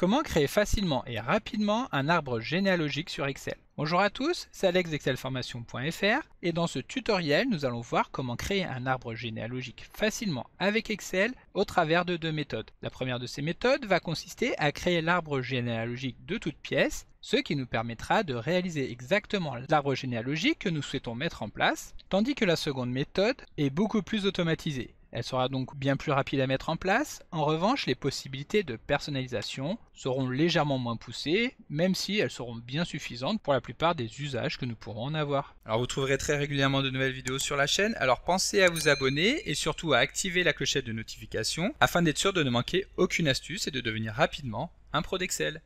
Comment créer facilement et rapidement un arbre généalogique sur Excel Bonjour à tous, c'est Alex d'excelformation.fr et dans ce tutoriel, nous allons voir comment créer un arbre généalogique facilement avec Excel au travers de deux méthodes. La première de ces méthodes va consister à créer l'arbre généalogique de toute pièce, ce qui nous permettra de réaliser exactement l'arbre généalogique que nous souhaitons mettre en place, tandis que la seconde méthode est beaucoup plus automatisée. Elle sera donc bien plus rapide à mettre en place. En revanche, les possibilités de personnalisation seront légèrement moins poussées, même si elles seront bien suffisantes pour la plupart des usages que nous pourrons en avoir. Alors vous trouverez très régulièrement de nouvelles vidéos sur la chaîne, alors pensez à vous abonner et surtout à activer la clochette de notification afin d'être sûr de ne manquer aucune astuce et de devenir rapidement un pro d'Excel.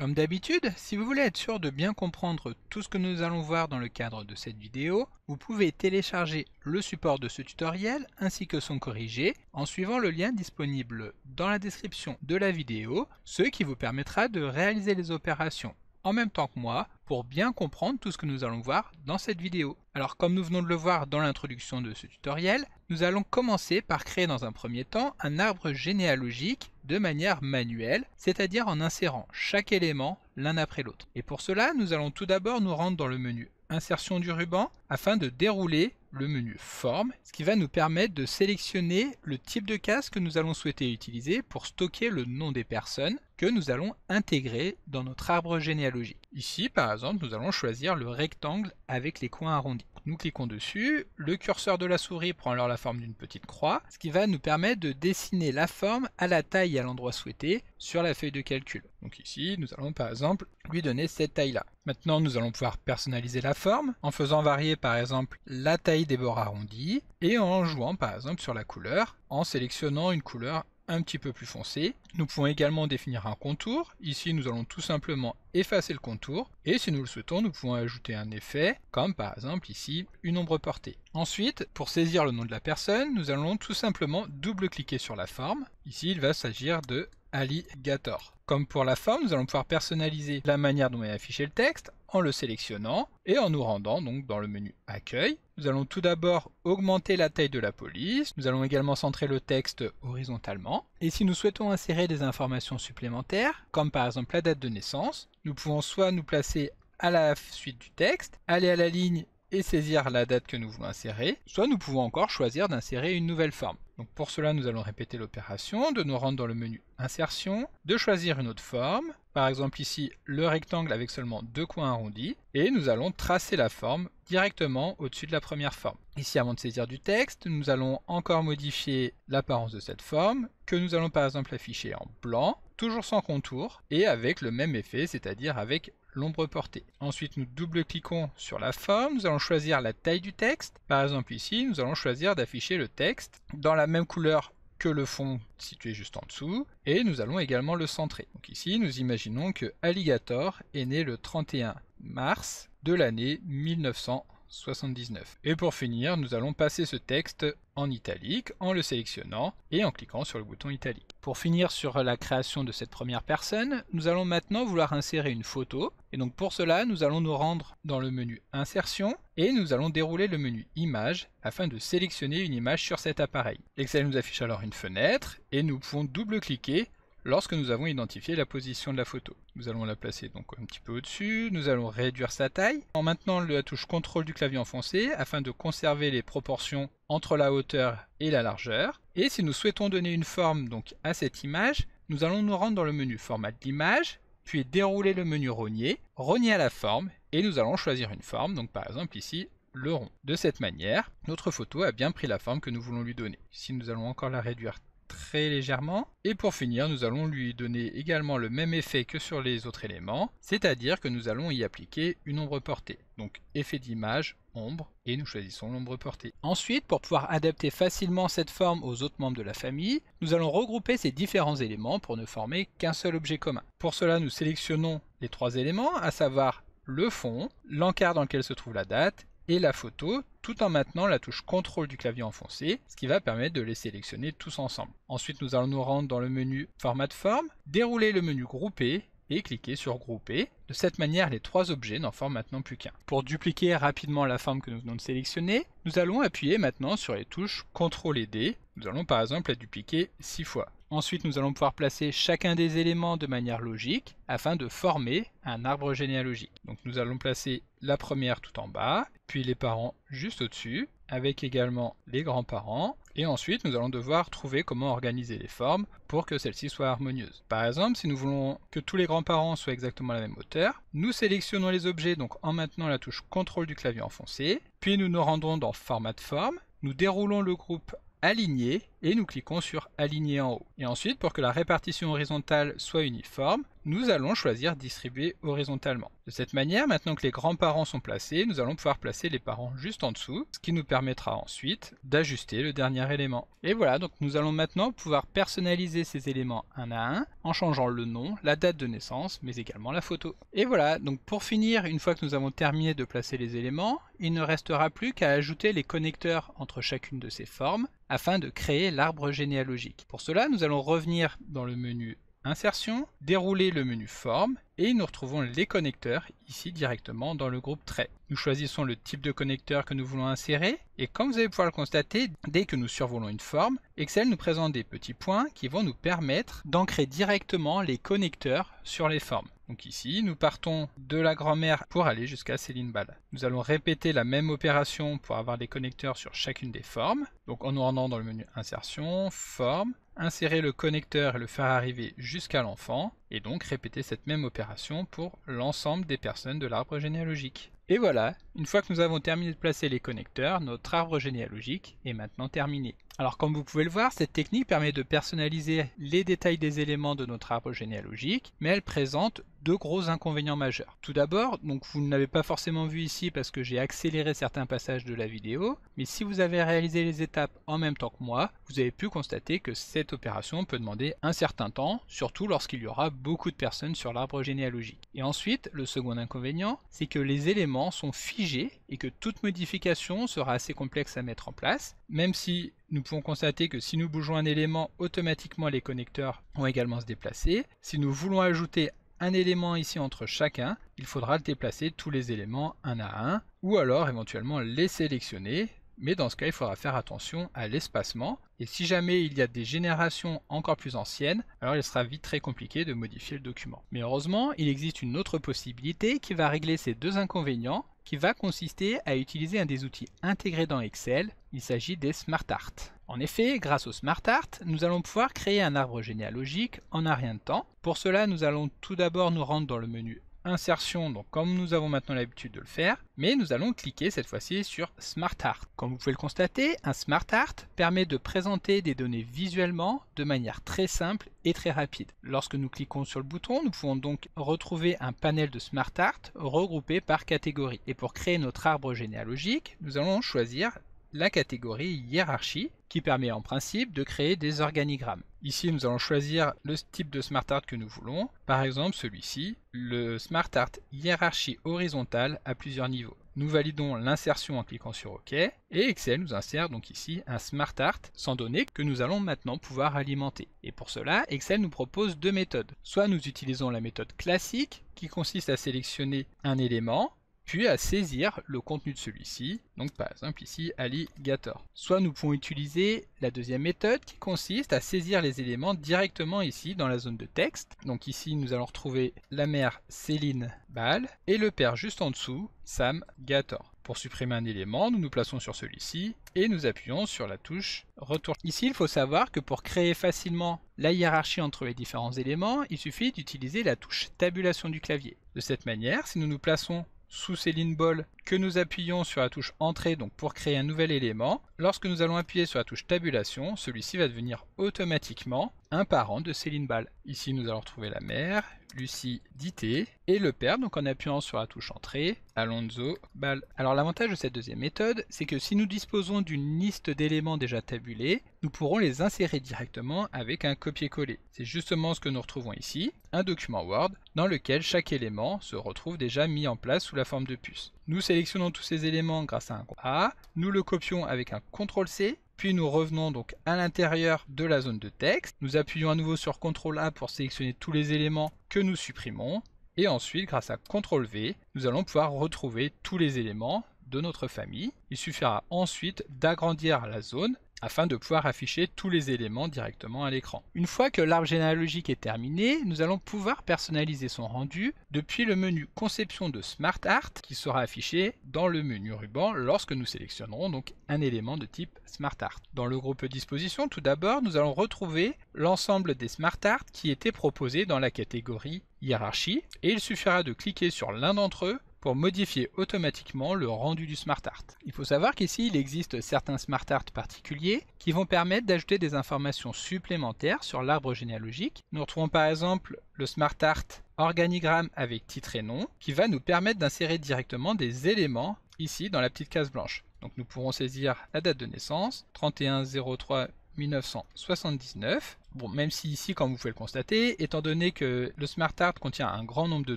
Comme d'habitude, si vous voulez être sûr de bien comprendre tout ce que nous allons voir dans le cadre de cette vidéo, vous pouvez télécharger le support de ce tutoriel ainsi que son corrigé en suivant le lien disponible dans la description de la vidéo, ce qui vous permettra de réaliser les opérations en même temps que moi pour bien comprendre tout ce que nous allons voir dans cette vidéo. Alors comme nous venons de le voir dans l'introduction de ce tutoriel, nous allons commencer par créer dans un premier temps un arbre généalogique de manière manuelle, c'est-à-dire en insérant chaque élément l'un après l'autre. Et pour cela, nous allons tout d'abord nous rendre dans le menu insertion du ruban afin de dérouler le menu Forme, ce qui va nous permettre de sélectionner le type de casque que nous allons souhaiter utiliser pour stocker le nom des personnes que nous allons intégrer dans notre arbre généalogique. Ici, par exemple, nous allons choisir le rectangle avec les coins arrondis. Nous cliquons dessus, le curseur de la souris prend alors la forme d'une petite croix, ce qui va nous permettre de dessiner la forme à la taille et à l'endroit souhaité sur la feuille de calcul. Donc ici, nous allons par exemple lui donner cette taille-là. Maintenant, nous allons pouvoir personnaliser la forme en faisant varier par exemple la taille des bords arrondis et en jouant par exemple sur la couleur en sélectionnant une couleur un petit peu plus foncé. Nous pouvons également définir un contour. Ici, nous allons tout simplement effacer le contour. Et si nous le souhaitons, nous pouvons ajouter un effet, comme par exemple ici, une ombre portée. Ensuite, pour saisir le nom de la personne, nous allons tout simplement double-cliquer sur la forme. Ici, il va s'agir de Alligator. Comme pour la forme, nous allons pouvoir personnaliser la manière dont est affiché le texte en le sélectionnant et en nous rendant donc dans le menu Accueil. Nous allons tout d'abord augmenter la taille de la police, nous allons également centrer le texte horizontalement, et si nous souhaitons insérer des informations supplémentaires, comme par exemple la date de naissance, nous pouvons soit nous placer à la suite du texte, aller à la ligne et saisir la date que nous voulons insérer, soit nous pouvons encore choisir d'insérer une nouvelle forme pour cela, nous allons répéter l'opération, de nous rendre dans le menu Insertion, de choisir une autre forme, par exemple ici le rectangle avec seulement deux coins arrondis, et nous allons tracer la forme directement au-dessus de la première forme. Ici, avant de saisir du texte, nous allons encore modifier l'apparence de cette forme, que nous allons par exemple afficher en blanc, toujours sans contour, et avec le même effet, c'est-à-dire avec l'ombre portée. Ensuite, nous double-cliquons sur la forme, nous allons choisir la taille du texte. Par exemple ici, nous allons choisir d'afficher le texte dans la même couleur que le fond situé juste en dessous, et nous allons également le centrer. Donc ici, nous imaginons que Alligator est né le 31 mars de l'année 1979. Et pour finir, nous allons passer ce texte en italique en le sélectionnant et en cliquant sur le bouton italique. Pour finir sur la création de cette première personne, nous allons maintenant vouloir insérer une photo. Et donc pour cela, nous allons nous rendre dans le menu Insertion et nous allons dérouler le menu Image afin de sélectionner une image sur cet appareil. L'Excel nous affiche alors une fenêtre et nous pouvons double-cliquer lorsque nous avons identifié la position de la photo. Nous allons la placer donc un petit peu au-dessus, nous allons réduire sa taille en maintenant la touche contrôle du clavier enfoncé afin de conserver les proportions entre la hauteur et la largeur. Et si nous souhaitons donner une forme donc à cette image, nous allons nous rendre dans le menu format de l'image, puis dérouler le menu rogner, rogner à la forme et nous allons choisir une forme, donc par exemple ici le rond. De cette manière, notre photo a bien pris la forme que nous voulons lui donner. Si nous allons encore la réduire très légèrement. Et pour finir, nous allons lui donner également le même effet que sur les autres éléments, c'est-à-dire que nous allons y appliquer une ombre portée. Donc effet d'image, ombre, et nous choisissons l'ombre portée. Ensuite, pour pouvoir adapter facilement cette forme aux autres membres de la famille, nous allons regrouper ces différents éléments pour ne former qu'un seul objet commun. Pour cela, nous sélectionnons les trois éléments, à savoir le fond, l'encart dans lequel se trouve la date et la photo tout en maintenant la touche CTRL du clavier enfoncé, ce qui va permettre de les sélectionner tous ensemble. Ensuite, nous allons nous rendre dans le menu Format de forme, dérouler le menu Grouper et cliquer sur Grouper. De cette manière, les trois objets n'en forment maintenant plus qu'un. Pour dupliquer rapidement la forme que nous venons de sélectionner, nous allons appuyer maintenant sur les touches CTRL et D. Nous allons par exemple la dupliquer six fois. Ensuite, nous allons pouvoir placer chacun des éléments de manière logique afin de former un arbre généalogique. Donc nous allons placer la première tout en bas, puis les parents juste au-dessus, avec également les grands-parents, et ensuite nous allons devoir trouver comment organiser les formes pour que celles-ci soient harmonieuses. Par exemple, si nous voulons que tous les grands-parents soient exactement à la même hauteur, nous sélectionnons les objets donc en maintenant la touche CTRL du clavier enfoncé, puis nous nous rendons dans Format de forme, nous déroulons le groupe aligné et nous cliquons sur aligner en haut. Et ensuite, pour que la répartition horizontale soit uniforme, nous allons choisir distribuer horizontalement. De cette manière, maintenant que les grands-parents sont placés, nous allons pouvoir placer les parents juste en dessous, ce qui nous permettra ensuite d'ajuster le dernier élément. Et voilà, donc nous allons maintenant pouvoir personnaliser ces éléments un à un en changeant le nom, la date de naissance, mais également la photo. Et voilà, donc pour finir, une fois que nous avons terminé de placer les éléments, il ne restera plus qu'à ajouter les connecteurs entre chacune de ces formes afin de créer l'arbre généalogique. Pour cela, nous allons revenir dans le menu Insertion, dérouler le menu Forme et nous retrouvons les connecteurs ici directement dans le groupe Traits. Nous choisissons le type de connecteur que nous voulons insérer et comme vous allez pouvoir le constater, dès que nous survolons une forme, Excel nous présente des petits points qui vont nous permettre d'ancrer directement les connecteurs sur les formes. Donc ici, nous partons de la grand-mère pour aller jusqu'à Céline Ball. Nous allons répéter la même opération pour avoir les connecteurs sur chacune des formes. Donc en nous rendant dans le menu Insertion, Forme, insérer le connecteur et le faire arriver jusqu'à l'enfant, et donc répéter cette même opération pour l'ensemble des personnes de l'arbre généalogique. Et voilà, une fois que nous avons terminé de placer les connecteurs, notre arbre généalogique est maintenant terminé. Alors comme vous pouvez le voir, cette technique permet de personnaliser les détails des éléments de notre arbre généalogique, mais elle présente deux gros inconvénients majeurs. Tout d'abord, donc vous ne l'avez pas forcément vu ici parce que j'ai accéléré certains passages de la vidéo, mais si vous avez réalisé les étapes en même temps que moi, vous avez pu constater que cette opération peut demander un certain temps, surtout lorsqu'il y aura beaucoup de personnes sur l'arbre généalogique. Et ensuite, le second inconvénient, c'est que les éléments sont figés et que toute modification sera assez complexe à mettre en place, même si nous pouvons constater que si nous bougeons un élément, automatiquement les connecteurs vont également se déplacer. Si nous voulons ajouter un élément ici entre chacun, il faudra déplacer tous les éléments un à un, ou alors éventuellement les sélectionner, mais dans ce cas il faudra faire attention à l'espacement, et si jamais il y a des générations encore plus anciennes, alors il sera vite très compliqué de modifier le document. Mais heureusement, il existe une autre possibilité qui va régler ces deux inconvénients, qui va consister à utiliser un des outils intégrés dans Excel, il s'agit des SmartArt. En effet, grâce au SmartArt, nous allons pouvoir créer un arbre généalogique en un rien de temps. Pour cela, nous allons tout d'abord nous rendre dans le menu insertion, donc comme nous avons maintenant l'habitude de le faire, mais nous allons cliquer cette fois-ci sur SmartArt. Comme vous pouvez le constater, un SmartArt permet de présenter des données visuellement de manière très simple et très rapide. Lorsque nous cliquons sur le bouton, nous pouvons donc retrouver un panel de SmartArt regroupé par catégorie. Et pour créer notre arbre généalogique, nous allons choisir la catégorie hiérarchie qui permet en principe de créer des organigrammes. Ici, nous allons choisir le type de SmartArt que nous voulons, par exemple celui-ci, le SmartArt hiérarchie horizontale à plusieurs niveaux. Nous validons l'insertion en cliquant sur OK, et Excel nous insère donc ici un SmartArt sans données que nous allons maintenant pouvoir alimenter. Et pour cela, Excel nous propose deux méthodes. Soit nous utilisons la méthode classique, qui consiste à sélectionner un élément, puis à saisir le contenu de celui-ci, donc par exemple ici Ali Gator. Soit nous pouvons utiliser la deuxième méthode qui consiste à saisir les éléments directement ici dans la zone de texte. Donc ici nous allons retrouver la mère Céline Ball et le père juste en dessous Sam Gator. Pour supprimer un élément, nous nous plaçons sur celui-ci et nous appuyons sur la touche Retour. Ici, il faut savoir que pour créer facilement la hiérarchie entre les différents éléments, il suffit d'utiliser la touche Tabulation du clavier. De cette manière, si nous nous plaçons sous Céline Ball que nous appuyons sur la touche Entrée donc pour créer un nouvel élément. Lorsque nous allons appuyer sur la touche Tabulation, celui-ci va devenir automatiquement un parent de Céline Ball. Ici, nous allons retrouver la mère, Lucie Dité, et le père, donc en appuyant sur la touche Entrée, Alonso Ball. Alors l'avantage de cette deuxième méthode, c'est que si nous disposons d'une liste d'éléments déjà tabulés, nous pourrons les insérer directement avec un copier-coller. C'est justement ce que nous retrouvons ici, un document Word dans lequel chaque élément se retrouve déjà mis en place sous la forme de puce. Nous sélectionnons tous ces éléments grâce à un A, nous le copions avec un CTRL-C puis nous revenons donc à l'intérieur de la zone de texte. Nous appuyons à nouveau sur CTRL A pour sélectionner tous les éléments que nous supprimons. Et ensuite, grâce à CTRL V, nous allons pouvoir retrouver tous les éléments de notre famille. Il suffira ensuite d'agrandir la zone afin de pouvoir afficher tous les éléments directement à l'écran. Une fois que l'arbre généalogique est terminé, nous allons pouvoir personnaliser son rendu depuis le menu conception de Smart Art qui sera affiché dans le menu ruban lorsque nous sélectionnerons donc un élément de type Smart Art. Dans le groupe disposition, tout d'abord, nous allons retrouver l'ensemble des Smart qui étaient proposés dans la catégorie hiérarchie et il suffira de cliquer sur l'un d'entre eux pour modifier automatiquement le rendu du SmartArt. Il faut savoir qu'ici, il existe certains SmartArt particuliers qui vont permettre d'ajouter des informations supplémentaires sur l'arbre généalogique. Nous retrouvons par exemple le SmartArt organigramme avec titre et nom qui va nous permettre d'insérer directement des éléments ici dans la petite case blanche. Donc nous pourrons saisir la date de naissance, 3103. 1979. Bon, même si ici, comme vous pouvez le constater, étant donné que le SmartArt contient un grand nombre de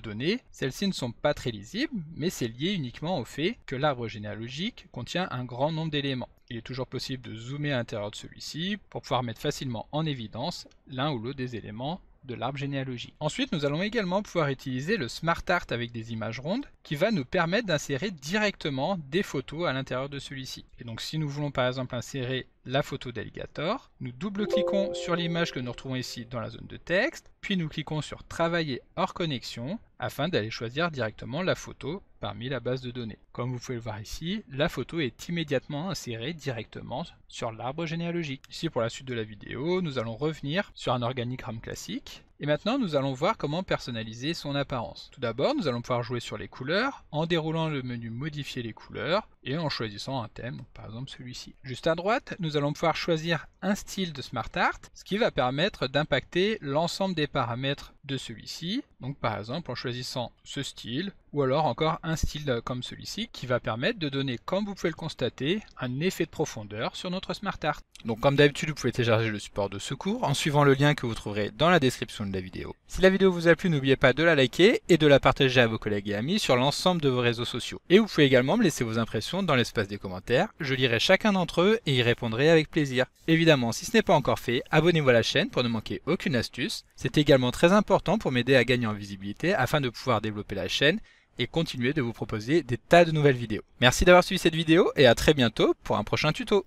données, celles-ci ne sont pas très lisibles, mais c'est lié uniquement au fait que l'arbre généalogique contient un grand nombre d'éléments. Il est toujours possible de zoomer à l'intérieur de celui-ci pour pouvoir mettre facilement en évidence l'un ou l'autre des éléments de l'arbre généalogique. Ensuite, nous allons également pouvoir utiliser le SmartArt avec des images rondes qui va nous permettre d'insérer directement des photos à l'intérieur de celui-ci. Et donc si nous voulons par exemple insérer la photo d'alligator, nous double-cliquons sur l'image que nous retrouvons ici dans la zone de texte, puis nous cliquons sur travailler hors connexion afin d'aller choisir directement la photo parmi la base de données. Comme vous pouvez le voir ici, la photo est immédiatement insérée directement sur l'arbre généalogique. Ici pour la suite de la vidéo, nous allons revenir sur un organigramme classique et maintenant, nous allons voir comment personnaliser son apparence. Tout d'abord, nous allons pouvoir jouer sur les couleurs en déroulant le menu Modifier les couleurs et en choisissant un thème, par exemple celui-ci. Juste à droite, nous allons pouvoir choisir un style de SmartArt, ce qui va permettre d'impacter l'ensemble des paramètres de celui-ci donc par exemple en choisissant ce style ou alors encore un style comme celui-ci qui va permettre de donner, comme vous pouvez le constater, un effet de profondeur sur notre Smart Art. Donc comme d'habitude vous pouvez télécharger le support de secours en suivant le lien que vous trouverez dans la description de la vidéo. Si la vidéo vous a plu n'oubliez pas de la liker et de la partager à vos collègues et amis sur l'ensemble de vos réseaux sociaux. Et vous pouvez également me laisser vos impressions dans l'espace des commentaires, je lirai chacun d'entre eux et y répondrai avec plaisir. Évidemment si ce n'est pas encore fait, abonnez-vous à la chaîne pour ne manquer aucune astuce, c'est également très important pour m'aider à gagner en visibilité afin de pouvoir développer la chaîne et continuer de vous proposer des tas de nouvelles vidéos. Merci d'avoir suivi cette vidéo et à très bientôt pour un prochain tuto.